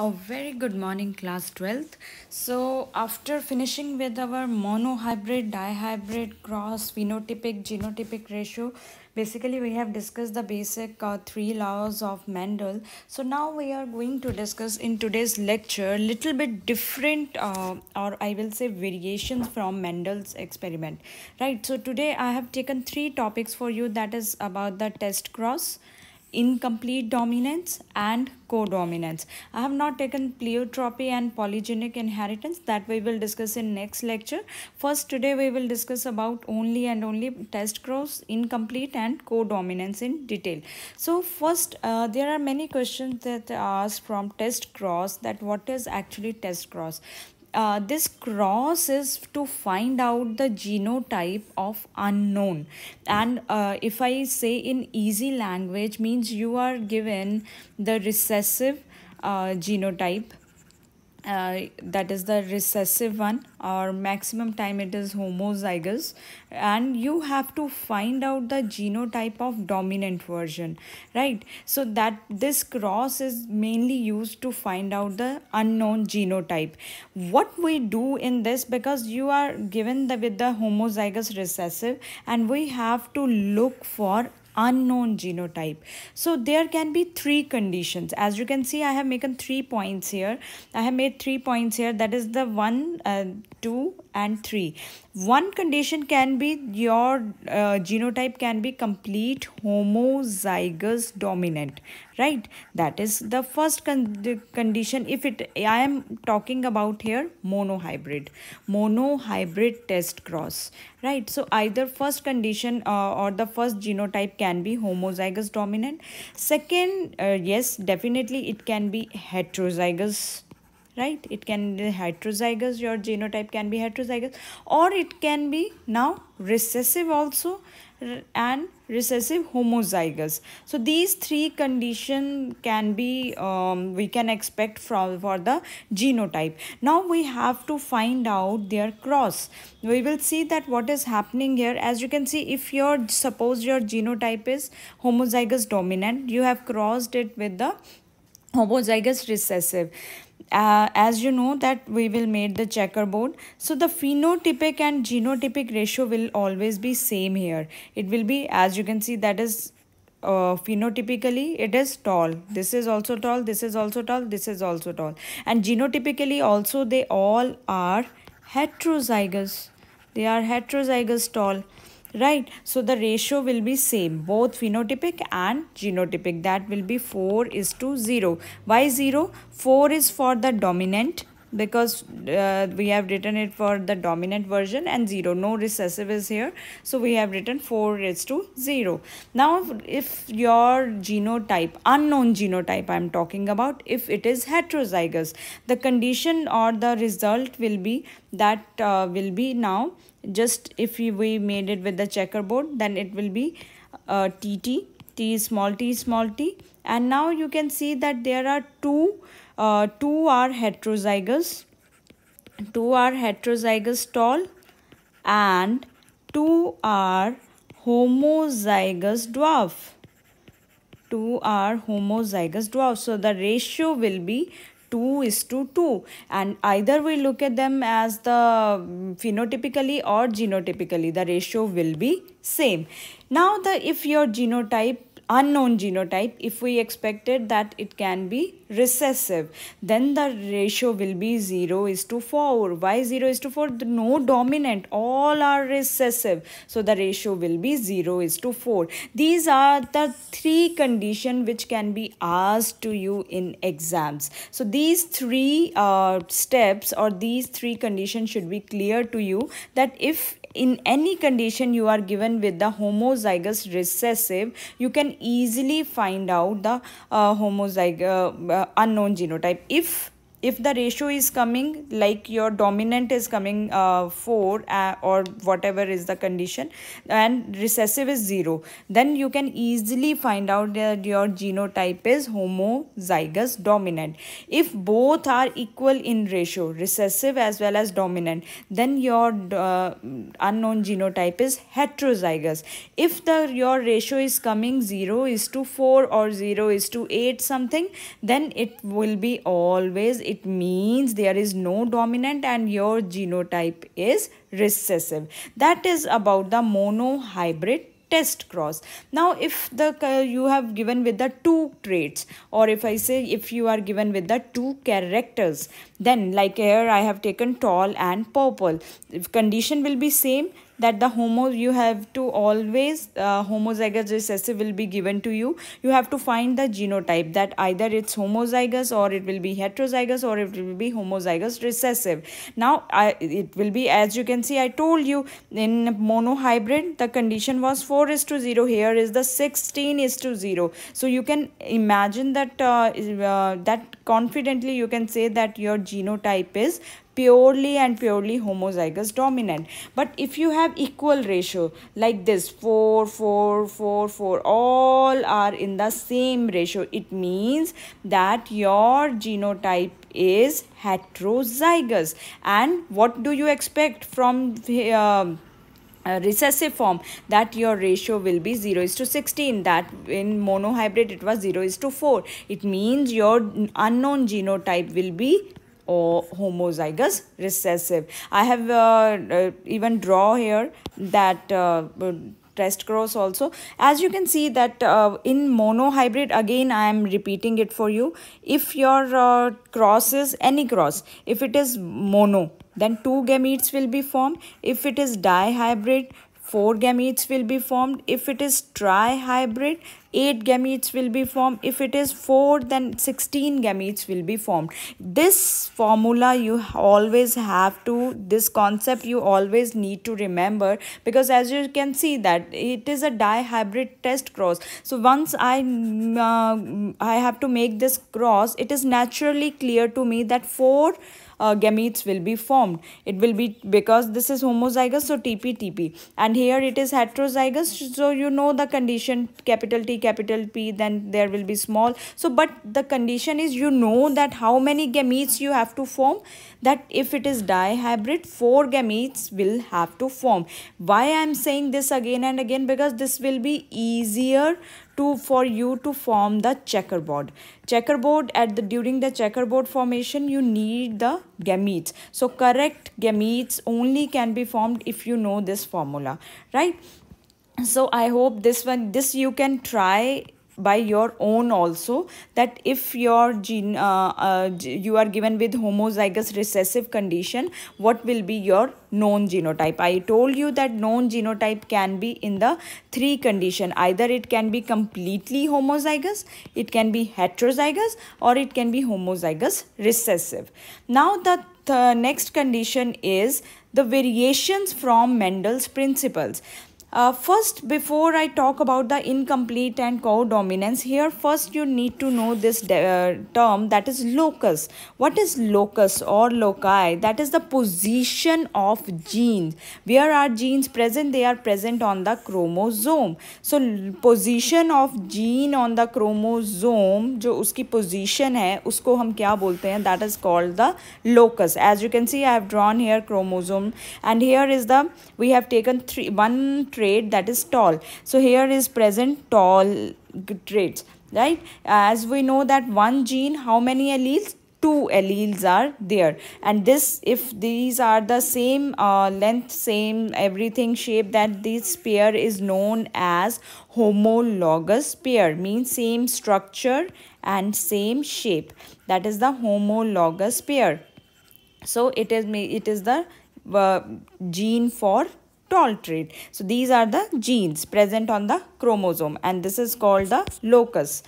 a very good morning class 12th so after finishing with our monohybrid dihybrid cross phenotypic genotypic ratio basically we have discussed the basic uh, three laws of mendel so now we are going to discuss in today's lecture little bit different uh, or i will say variations from mendel's experiment right so today i have taken three topics for you that is about the test cross incomplete dominance and codominance. I have not taken pleiotropy and polygenic inheritance that we will discuss in next lecture. First today we will discuss about only and only test cross, incomplete and codominance in detail. So first uh, there are many questions that are asked from test cross that what is actually test cross uh, this cross is to find out the genotype of unknown and uh, if i say in easy language means you are given the recessive uh, genotype uh, that is the recessive one or maximum time it is homozygous and you have to find out the genotype of dominant version right so that this cross is mainly used to find out the unknown genotype what we do in this because you are given the with the homozygous recessive and we have to look for unknown genotype so there can be three conditions as you can see i have made three points here i have made three points here that is the one uh, 2 and 3 one condition can be your uh, genotype can be complete homozygous dominant right that is the first con condition if it i am talking about here monohybrid monohybrid test cross right so either first condition uh, or the first genotype can be homozygous dominant second uh, yes definitely it can be heterozygous right it can be heterozygous your genotype can be heterozygous or it can be now recessive also and recessive homozygous so these three condition can be um, we can expect from for the genotype now we have to find out their cross we will see that what is happening here as you can see if your suppose your genotype is homozygous dominant you have crossed it with the homozygous recessive uh, as you know that we will make the checkerboard so the phenotypic and genotypic ratio will always be same here it will be as you can see that is uh, phenotypically it is tall this is also tall this is also tall this is also tall and genotypically also they all are heterozygous they are heterozygous tall right so the ratio will be same both phenotypic and genotypic that will be 4 is to 0 why 0 4 is for the dominant because uh, we have written it for the dominant version and 0 no recessive is here so we have written 4 raised to 0 now if your genotype unknown genotype i'm talking about if it is heterozygous the condition or the result will be that uh, will be now just if we made it with the checkerboard then it will be uh, tt t small t small t and now you can see that there are two uh, two are heterozygous two are heterozygous tall and two are homozygous dwarf two are homozygous dwarf so the ratio will be 2 is to 2 and either we look at them as the mm, phenotypically or genotypically the ratio will be same now the if your genotype unknown genotype if we expected that it can be recessive then the ratio will be 0 is to 4 why 0 is to 4 no dominant all are recessive so the ratio will be 0 is to 4 these are the three condition which can be asked to you in exams so these three uh, steps or these three conditions should be clear to you that if in any condition you are given with the homozygous recessive, you can easily find out the uh, homozygous uh, unknown genotype. If if the ratio is coming like your dominant is coming uh, 4 uh, or whatever is the condition and recessive is 0 then you can easily find out that your genotype is homozygous dominant if both are equal in ratio recessive as well as dominant then your uh, unknown genotype is heterozygous if the your ratio is coming 0 is to 4 or 0 is to 8 something then it will be always it means there is no dominant and your genotype is recessive. That is about the monohybrid test cross now if the uh, you have given with the two traits or if i say if you are given with the two characters then like here i have taken tall and purple if condition will be same that the homo you have to always uh, homozygous recessive will be given to you you have to find the genotype that either it's homozygous or it will be heterozygous or it will be homozygous recessive now I, it will be as you can see I told you in monohybrid the condition was 4 is to 0 here is the 16 is to 0 so you can imagine that uh, uh, that confidently you can say that your genotype is purely and purely homozygous dominant. But if you have equal ratio like this 4, 4, 4, 4 all are in the same ratio it means that your genotype is heterozygous and what do you expect from the um, uh, recessive form that your ratio will be 0 is to 16 that in monohybrid it was 0 is to 4 it means your unknown genotype will be or homozygous recessive. I have uh, uh even draw here that uh, test cross also as you can see that uh, in mono hybrid again i am repeating it for you if your uh, cross is any cross if it is mono then two gametes will be formed if it is dihybrid four gametes will be formed if it is trihybrid 8 gametes will be formed if it is 4 then 16 gametes will be formed this formula you always have to this concept you always need to remember because as you can see that it is a dihybrid test cross so once i uh, i have to make this cross it is naturally clear to me that 4 uh, gametes will be formed. It will be because this is homozygous, so TP TP, and here it is heterozygous. So you know the condition capital T capital P then there will be small so but the condition is you know that how many gametes you have to form that if it is dihybrid four gametes will have to form why I am saying this again and again because this will be easier to for you to form the checkerboard checkerboard at the during the checkerboard formation you need the gametes so correct gametes only can be formed if you know this formula right so i hope this one this you can try by your own also that if your gene uh, uh, you are given with homozygous recessive condition what will be your known genotype i told you that known genotype can be in the three condition either it can be completely homozygous it can be heterozygous or it can be homozygous recessive now the th next condition is the variations from mendel's principles uh, first, before I talk about the incomplete and co-dominance here first you need to know this uh, term that is locus. What is locus or loci? That is the position of genes. Where are genes present? They are present on the chromosome. So, position of gene on the chromosome, जो उसकी position है उसको हम क्या बोलते That is called the locus. As you can see, I have drawn here chromosome and here is the, we have taken one trait that is tall so here is present tall traits right as we know that one gene how many alleles two alleles are there and this if these are the same uh, length same everything shape that this pair is known as homologous pair means same structure and same shape that is the homologous pair so it is it is the uh, gene for to alterate. So these are the genes present on the chromosome and this is called the locus.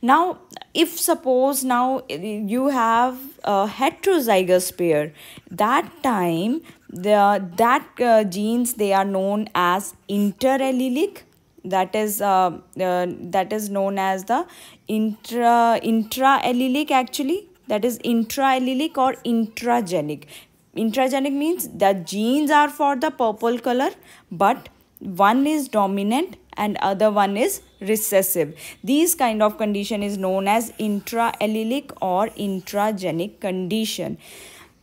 Now if suppose now you have a heterozygous pair that time the that uh, genes they are known as interallelic that is uh, uh, that is known as the intra intraallelic actually that is intraallelic or intragenic intragenic means the genes are for the purple color but one is dominant and other one is recessive these kind of condition is known as intra-allelic or intragenic condition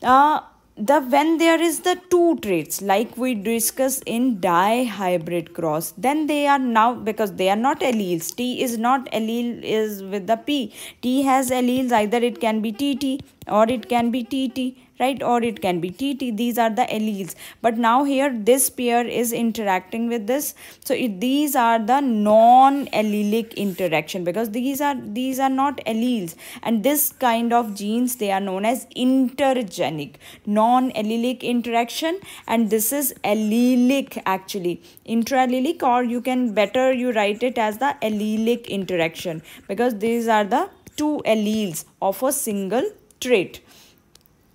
uh, the when there is the two traits like we discuss in dihybrid cross then they are now because they are not alleles t is not allele is with the p t has alleles either it can be tt or it can be tt right or it can be tt these are the alleles but now here this pair is interacting with this so it, these are the non allelic interaction because these are these are not alleles and this kind of genes they are known as intergenic non allelic interaction and this is allelic actually intrallelic or you can better you write it as the allelic interaction because these are the two alleles of a single trait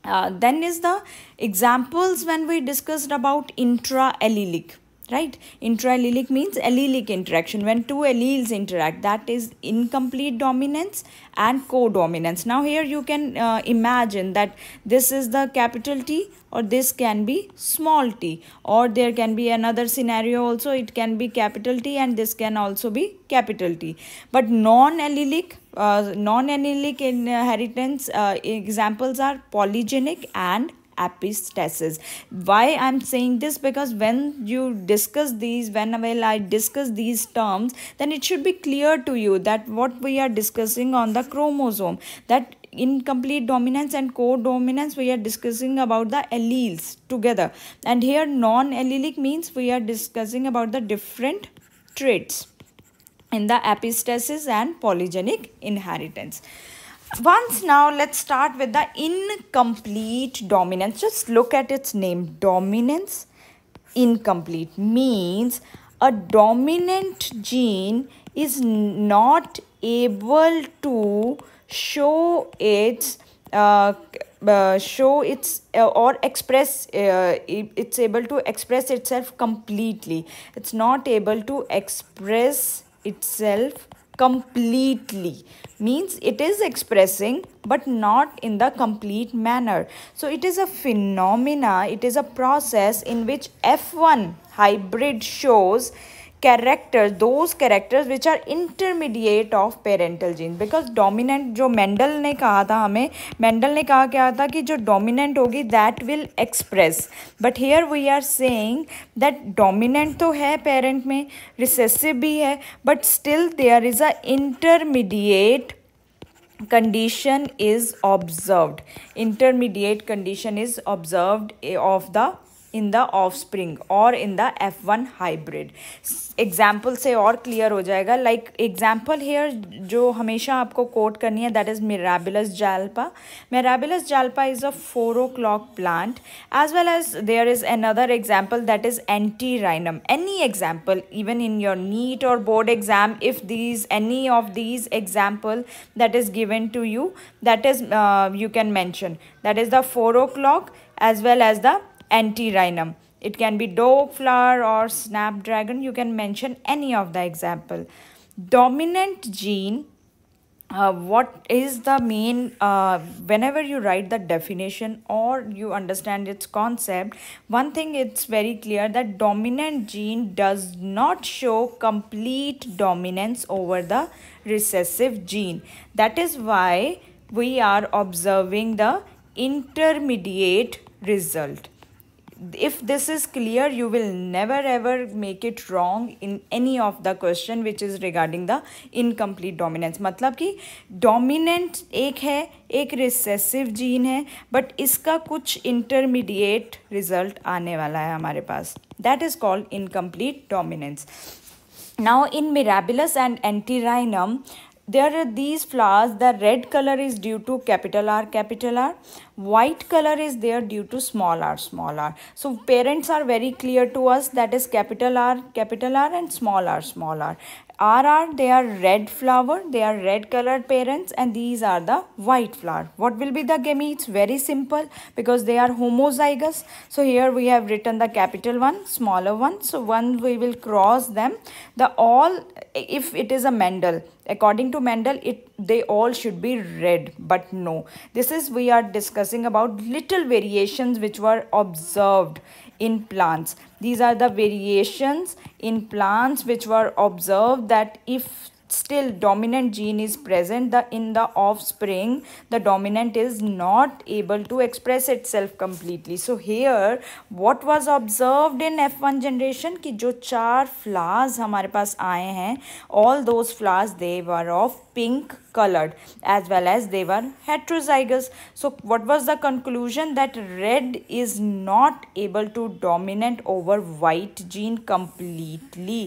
uh, then is the examples when we discussed about intra-allelic right intraalelic means allelic interaction when two alleles interact that is incomplete dominance and codominance now here you can uh, imagine that this is the capital T or this can be small t or there can be another scenario also it can be capital T and this can also be capital T but non-allelic uh, non-allelic uh, inheritance uh, examples are polygenic and epistasis why i'm saying this because when you discuss these when i discuss these terms then it should be clear to you that what we are discussing on the chromosome that incomplete dominance and codominance we are discussing about the alleles together and here non-allelic means we are discussing about the different traits in the epistasis and polygenic inheritance once now, let's start with the incomplete dominance. Just look at its name. Dominance incomplete means a dominant gene is not able to show its uh, uh, show its uh, or express uh, it's able to express itself completely it's not able to express itself completely means it is expressing but not in the complete manner so it is a phenomena it is a process in which f1 hybrid shows characters those characters which are intermediate of parental gene because dominant जो Mendel ने कहा था हमें Mendel ने कहा क्या था कि जो डोमिनेंट होगी that will express but here we are saying that dominant तो है पेरेंट में रिसेसिव भी है but still there is a intermediate condition is observed intermediate condition is observed of the in the offspring or in the F1 hybrid. Example से और clear हो जाएगा like example here जो हमेशा आपको quote करनी है that is Mirabilis jalpa. Mirabilis jalpa is a 4 o'clock plant as well as there is another example that is antirrhinum. Any example even in your NEET or board exam if these any of these example that is given to you that is uh, you can mention that is the 4 o'clock as well as the antirrhinum. It can be dope flower or snapdragon. You can mention any of the example. Dominant gene uh, what is the main uh, whenever you write the definition or you understand its concept one thing it's very clear that dominant gene does not show complete dominance over the recessive gene that is why we are observing the intermediate result if this is clear you will never ever make it wrong in any of the question which is regarding the incomplete dominance मतलब कि dominant एक है एक recessive gene है but इसका कुछ intermediate result आने वाला है हमारे पास that is called incomplete dominance now in mirabilis and antirrhinum uh, there are these flowers the red color is due to capital r capital r white color is there due to small r small r so parents are very clear to us that is capital r capital r and small r small r RR, they are red flower, they are red colored parents and these are the white flower. What will be the gametes? Very simple because they are homozygous. So here we have written the capital one, smaller one. So one we will cross them. The all, if it is a Mendel, according to Mendel, it they all should be red, but no. This is we are discussing about little variations which were observed in plants. These are the variations in plants which were observed that if still dominant gene is present the in the offspring the dominant is not able to express itself completely so here what was observed in f1 generation ki jo char flowers hamare paas aaye hain all those flowers they were of pink colored as well as they were heterozygous so what was the conclusion that red is not able to dominant over white gene completely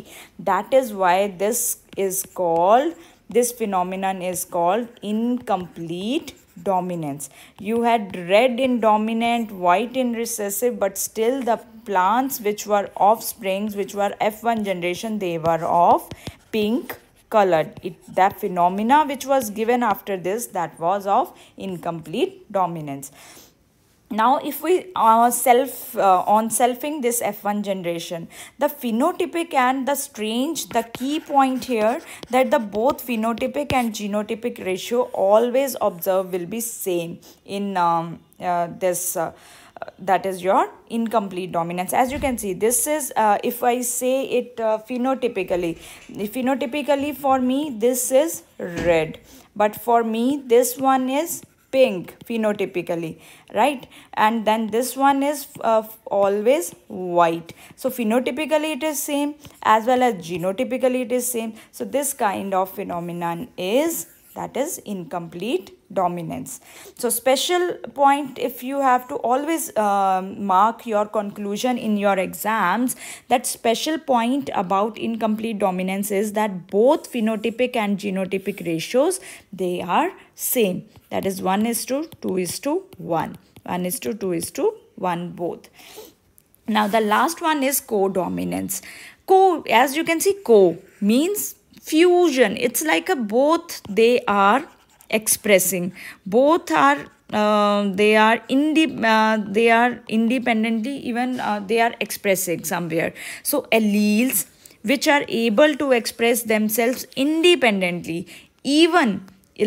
that is why this is called this phenomenon is called incomplete dominance you had red in dominant white in recessive but still the plants which were offsprings which were f1 generation they were of pink colored it that phenomena which was given after this that was of incomplete dominance now if we are uh, self uh, on selfing this f1 generation the phenotypic and the strange the key point here that the both phenotypic and genotypic ratio always observed will be same in um, uh, this uh, uh, that is your incomplete dominance as you can see this is uh, if i say it uh, phenotypically phenotypically for me this is red but for me this one is pink phenotypically right and then this one is uh, always white so phenotypically it is same as well as genotypically it is same so this kind of phenomenon is that is incomplete dominance so special point if you have to always um, mark your conclusion in your exams that special point about incomplete dominance is that both phenotypic and genotypic ratios they are same that is 1 is to 2 is to 1 1 is to 2 is to 1 both now the last one is co-dominance co as you can see co means fusion it's like a both they are expressing both are uh, they are indep- uh, they are independently even uh, they are expressing somewhere so alleles which are able to express themselves independently even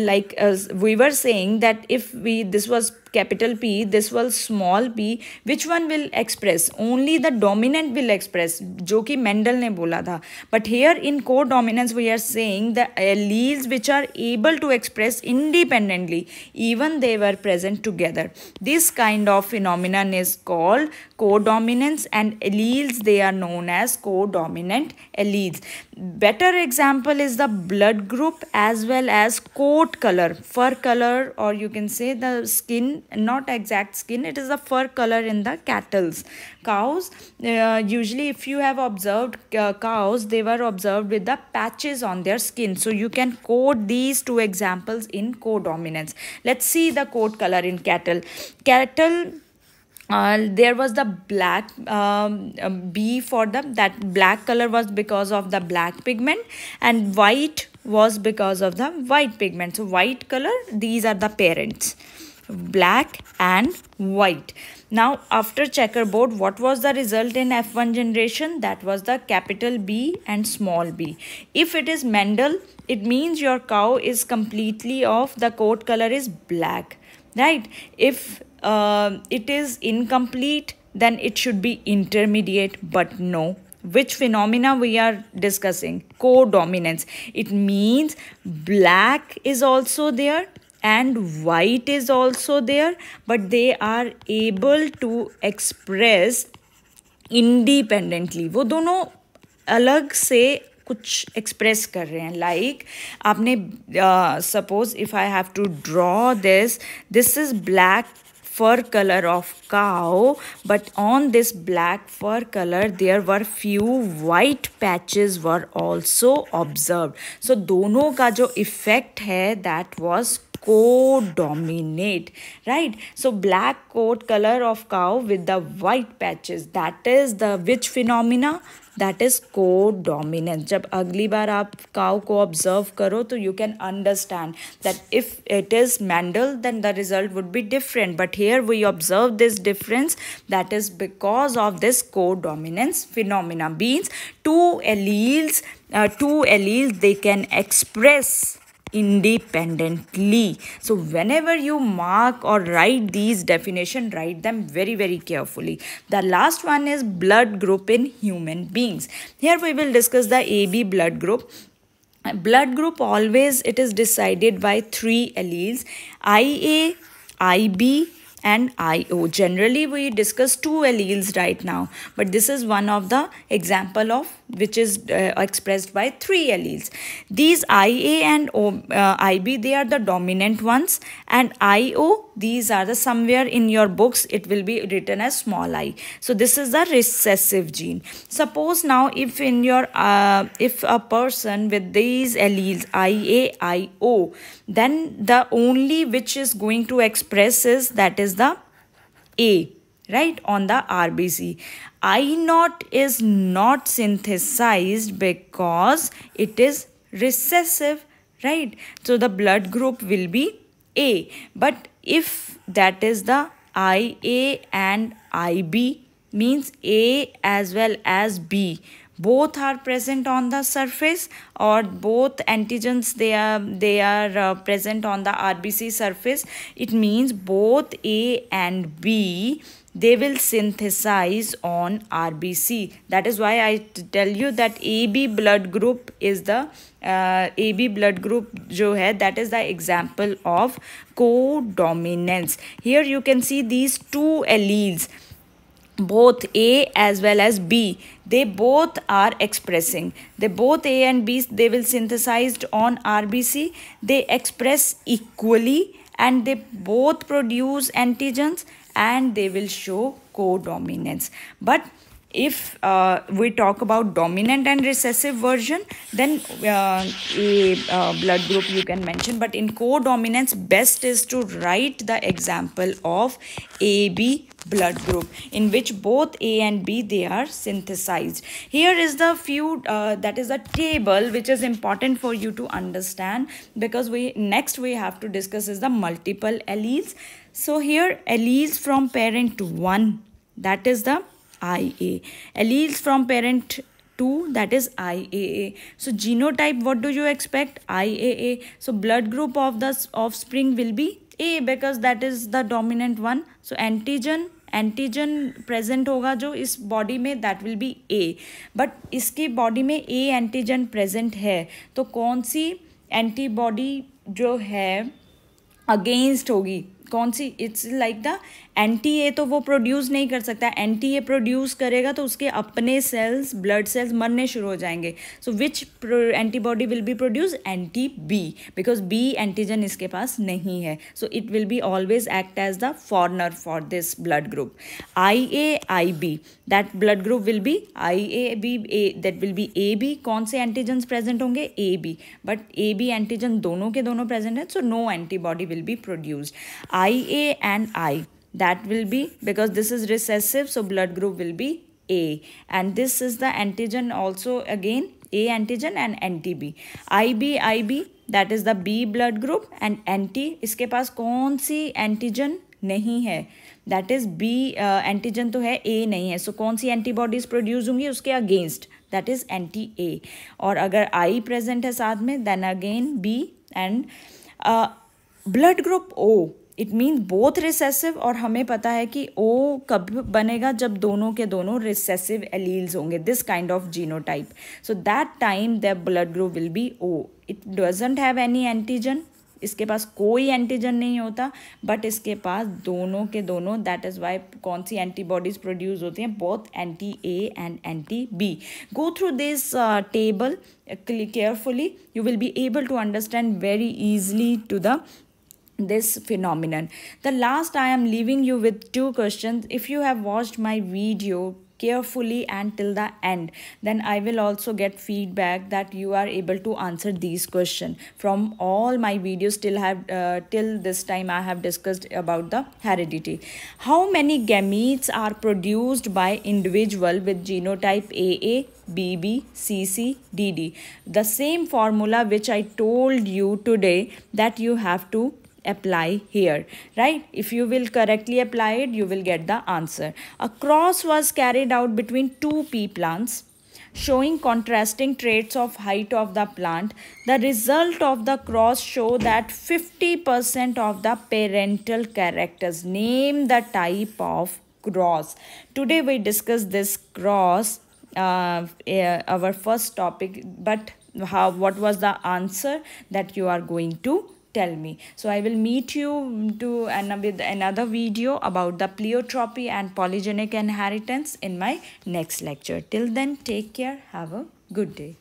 like as we were saying that if we this was capital P, this was small p, which one will express? Only the dominant will express, जो कि Mendel ने बोला But here in co-dominance, we are saying the alleles uh, which are able to express independently, even they were present together. This kind of phenomenon is called co-dominance and alleles they are known as co-dominant alleles. Better example is the blood group as well as coat color, fur color or you can say the skin not exact skin it is a fur color in the cattles cows uh, usually if you have observed uh, cows they were observed with the patches on their skin so you can code these two examples in codominance let's see the coat color in cattle cattle uh, there was the black um, uh, B for them that black color was because of the black pigment and white was because of the white pigment so white color these are the parents black and white. Now after checkerboard what was the result in F1 generation? That was the capital B and small b. If it is Mendel it means your cow is completely off the coat color is black right. If uh, it is incomplete then it should be intermediate but no which phenomena we are discussing co-dominance it means black is also there and white is also there but they are able to express independently वो दोनों अलग से कुछ express कर रहे हैं like, आपने uh, suppose if I have to draw this this is black fur color of cow but on this black fur color there were few white patches were also observed so दोनों का जो effect है that was co dominant right so black coat color of cow with the white patches that is the which phenomena that is co-dominance jab agli bar aap cow ko observe karo you can understand that if it is mandel then the result would be different but here we observe this difference that is because of this co-dominance phenomena means two alleles uh, two alleles they can express independently so whenever you mark or write these definition write them very very carefully the last one is blood group in human beings here we will discuss the ab blood group blood group always it is decided by three alleles ia ib and IO. Oh, generally, we discuss two alleles right now, but this is one of the example of which is uh, expressed by three alleles. These IA and o, uh, IB, they are the dominant ones and IO, these are the somewhere in your books, it will be written as small i. So this is the recessive gene. Suppose now if in your, uh, if a person with these alleles IA, IO, then the only which is going to express is that is is the A, right, on the RBC. I naught is not synthesized because it is recessive, right? So the blood group will be A. But if that is the IA and IB means A as well as B both are present on the surface or both antigens they are they are uh, present on the rbc surface it means both a and b they will synthesize on rbc that is why i tell you that ab blood group is the uh, ab blood group jo hai that is the example of codominance here you can see these two alleles both A as well as B. They both are expressing. They both A and B, they will synthesized on RBC. They express equally and they both produce antigens and they will show codominance. But if uh, we talk about dominant and recessive version then uh, a uh, blood group you can mention but in codominance best is to write the example of ab blood group in which both a and b they are synthesized here is the few uh, that is a table which is important for you to understand because we next we have to discuss is the multiple alleles so here alleles from parent 1 that is the I A alleles from parent two that is I A A so genotype what do you expect I A A so blood group of the offspring will be A because that is the dominant one so antigen antigen present होगा जो इस body में that will be A but इसकी body में A antigen present है तो कौन सी antibody जो है अगेंस्ट होगी कौन सी इट्स लाइक द एन तो वो प्रोड्यूस नहीं कर सकता एन प्रोड्यूस करेगा तो उसके अपने सेल्स ब्लड सेल्स मरने शुरू हो जाएंगे so which antibody will be produce anti B because B antigen इसके पास नहीं है so it will be always act as the foreigner for this blood group I I A that blood group will be I A B A that will be A B कौन से antigen present होंगे A B but A B antigen दोनों के दोनों present हैं so no antibody will B be I A and I that will be because this is recessive so blood group will be a and this is the antigen also again a antigen and ntb ib ib that is the b blood group and anti iske paas kaun si antigen nahi hai that is b uh, antigen to hai a nahi hai so, kaun si antibodies produce hongi uske against that is anti a aur agar i present hai है mein then again b and uh, blood group o it mean both recessive और हमें पता है कि ओ कब बनेगा जब दोनों के दोनों रिसेसिव एलील्स होंगे this kind of genotype so that time the blood group will be O it doesn't have any antigen इसके पास कोई एंटीजन नहीं होता बट इसके पास दोनों के दोनों दैट इज़ वाई कौन सी एंटीबॉडीज प्रोड्यूस होती हैं both anti A and anti B go through this table carefully you will be able to understand very easily to the this phenomenon the last i am leaving you with two questions if you have watched my video carefully and till the end then i will also get feedback that you are able to answer these question from all my videos till have uh, till this time i have discussed about the heredity how many gametes are produced by individual with genotype aa BB, CC, DD. The same formula which I told you today that you have to apply here right if you will correctly apply it you will get the answer a cross was carried out between two pea plants showing contrasting traits of height of the plant the result of the cross show that 50% of the parental characters name the type of cross today we discuss this cross uh, eh, our first topic but how what was the answer that you are going to tell me so i will meet you to and with another video about the pleiotropy and polygenic inheritance in my next lecture till then take care have a good day